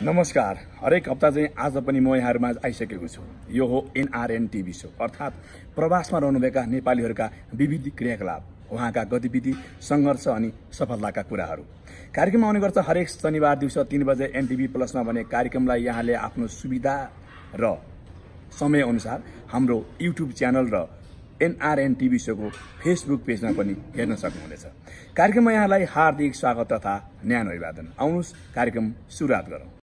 नमस्कार हरेक हप्ता चाहिँ आज पनि म यहाँहरूमा आइसकेको छु यो हो एनआरएन टिभी सो अर्थात् प्रवासमा रहनुभएका नेपालीहरूका विविध क्रियाकलाप उहाँका गतिविधि सङ्घर्ष अनि सफलताका कुराहरू कार्यक्रम आउने गर्छ हरेक शनिबार दिउँसो तिन बजे एनटिभी प्लसमा भने कार्यक्रमलाई यहाँले आफ्नो सुविधा र समयअनुसार हाम्रो युट्युब च्यानल र एनआरएन टिभी सोको फेसबुक पेजमा पनि हेर्न सक्नुहुनेछ कार्यक्रममा यहाँलाई हार्दिक स्वागत तथा न्यानो अभिवादन आउनुहोस् कार्यक्रम सुरुवात गरौँ